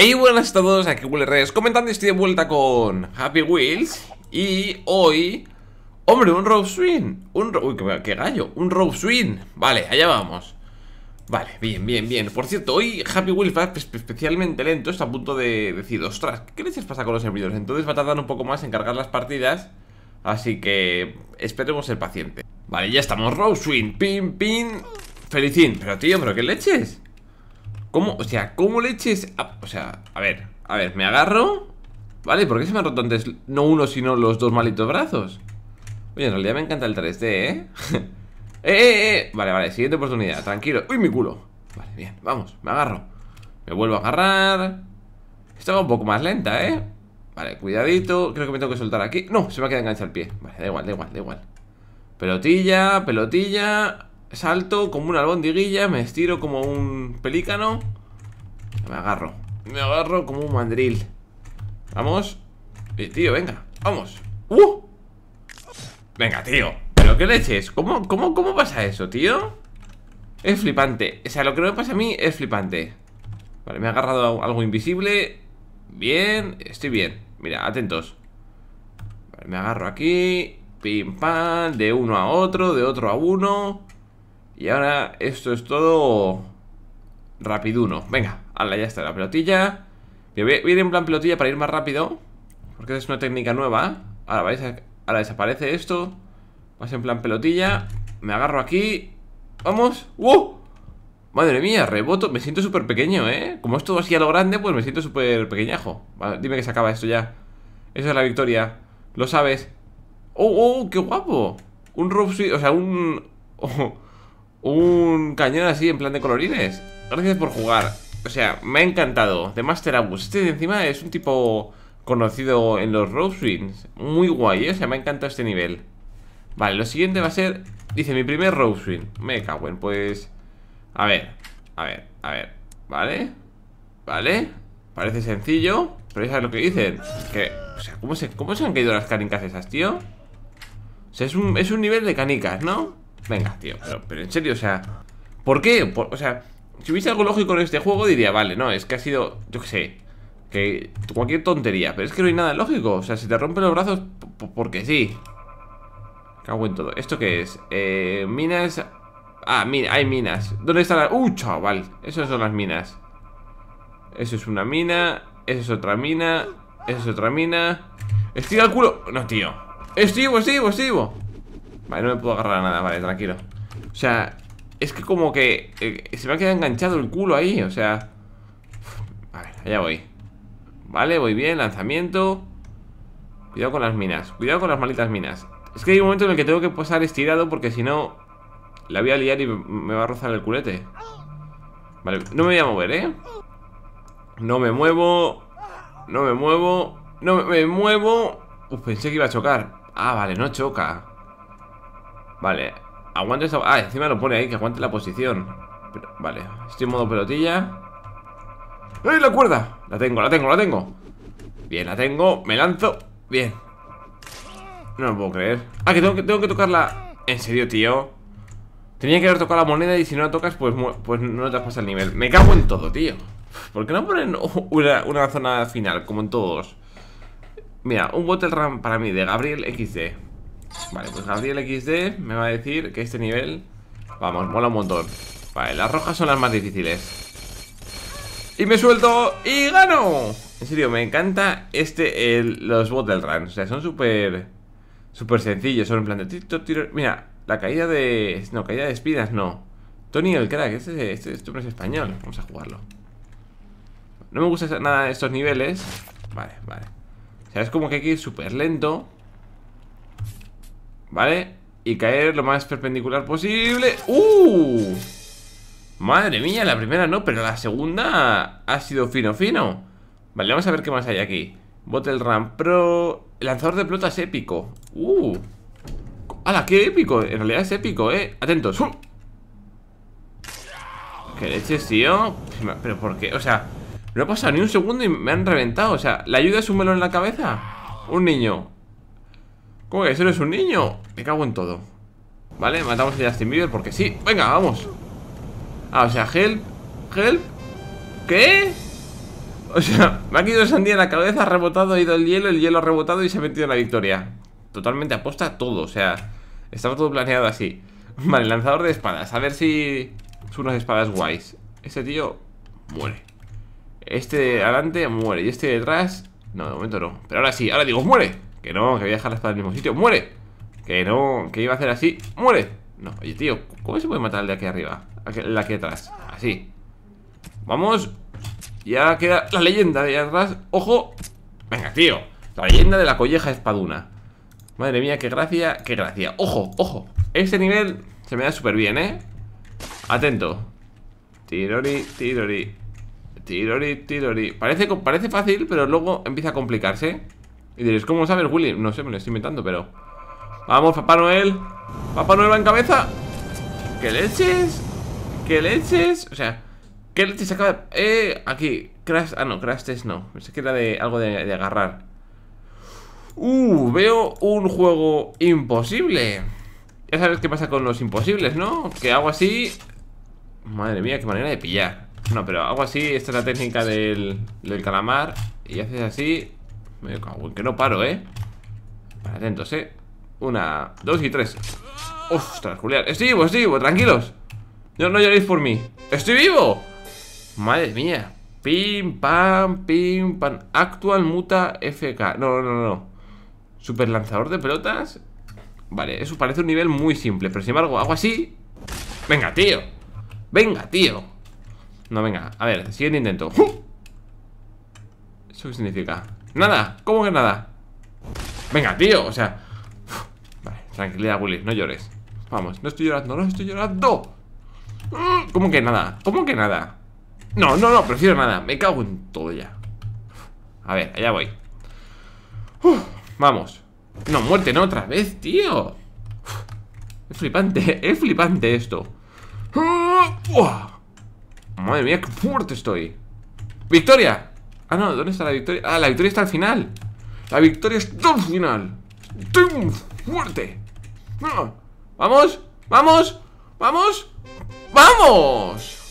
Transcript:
Hey, buenas a todos, aquí google comentando comentando estoy de vuelta con Happy Wheels Y hoy, hombre, un rope swing un Uy, qué, gallo, un rope swing Vale, allá vamos Vale, bien, bien, bien Por cierto, hoy Happy Wheels va especialmente lento Está a punto de decir, ostras, ¿qué leches pasa con los servidores? Entonces va a tardar un poco más en cargar las partidas Así que esperemos ser paciente Vale, ya estamos, rope swing, pin, pin Felicín, pero tío, pero qué leches ¿Cómo? O sea, ¿cómo leches? o sea, a ver, a ver, me agarro Vale, ¿por qué se me han roto antes no uno sino los dos malitos brazos? Oye, en realidad me encanta el 3D, ¿eh? ¡Eh, eh, eh! Vale, vale, siguiente oportunidad, tranquilo ¡Uy, mi culo! Vale, bien, vamos, me agarro Me vuelvo a agarrar Esto va un poco más lenta, ¿eh? Vale, cuidadito, creo que me tengo que soltar aquí No, se me ha quedado enganchado el pie Vale, da igual, da igual, da igual Pelotilla, pelotilla Salto como una albondiguilla, me estiro como un pelícano. Me agarro. Me agarro como un mandril. Vamos. Eh, tío, venga. Vamos. ¡Uh! Venga, tío. ¿Pero qué leches? ¿Cómo, cómo, cómo pasa eso, tío? Es flipante. O sea, lo que me pasa a mí es flipante. Vale, me ha agarrado algo invisible. Bien, estoy bien. Mira, atentos. Vale, me agarro aquí. Pim, pam. De uno a otro, de otro a uno. Y ahora esto es todo rapiduno. Venga, ala, ya está la pelotilla. Voy a ir en plan pelotilla para ir más rápido. Porque es una técnica nueva. Ahora, vais a, ahora desaparece esto. Vas en plan pelotilla. Me agarro aquí. Vamos. ¡Uh! Madre mía, reboto. Me siento súper pequeño, ¿eh? Como esto así a lo grande, pues me siento súper pequeñajo. dime que se acaba esto ya. Esa es la victoria. Lo sabes. ¡Oh, oh! ¡Qué guapo! Un rope O sea, un... Oh un cañón así en plan de colorines. Gracias por jugar. O sea, me ha encantado. Este de Master Abus. Este encima es un tipo conocido en los Rose Muy guay, ¿eh? o sea, me ha encantado este nivel. Vale, lo siguiente va a ser... Dice, mi primer Rose Me cago en, pues... A ver, a ver, a ver. ¿Vale? ¿Vale? Parece sencillo, pero ya sabes lo que dicen. Que, o sea, ¿cómo se, ¿cómo se han caído las canicas esas, tío? O sea, es un, es un nivel de canicas, ¿no? Venga, tío, pero, en serio, o sea ¿Por qué? o sea, si hubiese algo lógico en este juego diría Vale, no, es que ha sido, yo qué sé que Cualquier tontería, pero es que no hay nada lógico O sea, si te rompen los brazos Porque sí Cago en todo, ¿esto qué es? Eh, minas Ah, mira, hay minas ¿Dónde están las...? ¡Uh, chaval! Esas son las minas Eso es una mina Esa es otra mina Eso es otra mina Estoy al culo... No, tío estivo, estivo, estivo. Vale, no me puedo agarrar a nada, vale, tranquilo O sea, es que como que eh, Se me ha quedado enganchado el culo ahí, o sea Vale, allá voy Vale, voy bien, lanzamiento Cuidado con las minas Cuidado con las malditas minas Es que hay un momento en el que tengo que pasar estirado Porque si no, la voy a liar y me va a rozar el culete Vale, no me voy a mover, ¿eh? No me muevo No me muevo No me muevo Uf, pensé que iba a chocar Ah, vale, no choca Vale, aguante eso Ah, encima lo pone ahí, que aguante la posición Vale, estoy en modo pelotilla ¡Ay, la cuerda! La tengo, la tengo, la tengo Bien, la tengo, me lanzo Bien No lo puedo creer Ah, que tengo que, tocarla En serio, tío Tenía que haber tocado la moneda y si no la tocas, pues, pues no te pasa el nivel Me cago en todo, tío ¿Por qué no ponen una, zona final, como en todos? Mira, un bottle Ram para mí de Gabriel XD Vale, pues Gabriel XD me va a decir que este nivel, vamos, mola un montón Vale, las rojas son las más difíciles Y me suelto y gano En serio, me encanta este, el, los bottle Runs O sea, son súper, súper sencillos Son en plan de tiro, tiro, mira La caída de, no, caída de espinas, no Tony el crack, este, este, no este es español Vamos a jugarlo No me gusta nada estos niveles Vale, vale O sea, es como que hay que ir súper lento ¿Vale? Y caer lo más perpendicular posible ¡Uh! Madre mía, la primera no, pero la segunda ha sido fino fino Vale, vamos a ver qué más hay aquí Bottle Ram Pro Lanzador de plotas épico ¡Uh! ¡Hala, qué épico! En realidad es épico, ¿eh? Atentos ¡Uh! ¿Qué leches, tío? Pero ¿por qué? O sea, no ha pasado ni un segundo y me han reventado O sea, ¿la ayuda es un melón en la cabeza? Un niño ¿Cómo que eso no es un niño? Me cago en todo Vale, matamos a Justin Bieber porque sí Venga, vamos Ah, o sea, help, help ¿Qué? O sea, me ha quedado sandía en la cabeza, ha rebotado, ha ido el hielo, el hielo ha rebotado y se ha metido en la victoria Totalmente aposta a todo, o sea Estaba todo planeado así Vale, lanzador de espadas, a ver si Son unas espadas guays Este tío muere Este de adelante muere y este detrás... No, de momento no, pero ahora sí, ahora digo, muere que no, que voy a dejar el mismo sitio ¡Muere! Que no, que iba a hacer así ¡Muere! No, oye tío, ¿cómo se puede matar el de aquí arriba? El de aquí atrás, así Vamos Ya queda la leyenda de atrás ¡Ojo! Venga tío La leyenda de la colleja espaduna Madre mía, qué gracia, qué gracia ¡Ojo, ojo! Este nivel se me da súper bien, ¿eh? Atento Tirori, tirori Tirori, tirori parece, parece fácil, pero luego empieza a complicarse y diréis, ¿cómo sabes, Willy? No sé, me lo estoy inventando, pero... ¡Vamos, Papá Noel! ¡Papá Noel va en cabeza! ¡Qué leches! ¡Qué leches! O sea, ¿qué leches acaba de... ¡Eh! Aquí, crash... Ah, no, crash test no Pensé que era de algo de, de agarrar ¡Uh! Veo un juego imposible Ya sabes qué pasa con los imposibles, ¿no? Que hago así... Madre mía, qué manera de pillar No, pero hago así, esta es la técnica del, del calamar Y haces así me cago en que no paro, ¿eh? Atentos, ¿eh? Una, dos y tres Ostras, Julián Estoy vivo, estoy vivo, tranquilos No, no lloréis por mí ¡Estoy vivo! Madre mía Pim, pam, pim, pam Actual muta FK No, no, no, no Super lanzador de pelotas Vale, eso parece un nivel muy simple Pero sin embargo, hago así Venga, tío Venga, tío No, venga, a ver, siguiente intento ¿Eso qué significa? ¡Nada! ¿Cómo que nada? Venga, tío, o sea Vale, tranquilidad, Willy, no llores Vamos, no estoy llorando, no estoy llorando mm, ¿Cómo que nada? ¿Cómo que nada? No, no, no, prefiero nada Me cago en todo ya A ver, allá voy Vamos No, muerte, no, otra vez, tío Es flipante, es flipante esto mm, Madre mía, qué fuerte estoy ¡Victoria! Ah, no, ¿dónde está la victoria? Ah, la victoria está al final. La victoria está al final. ¡Muerte! ¡Vamos! ¡Vamos! ¡Vamos! ¡Vamos!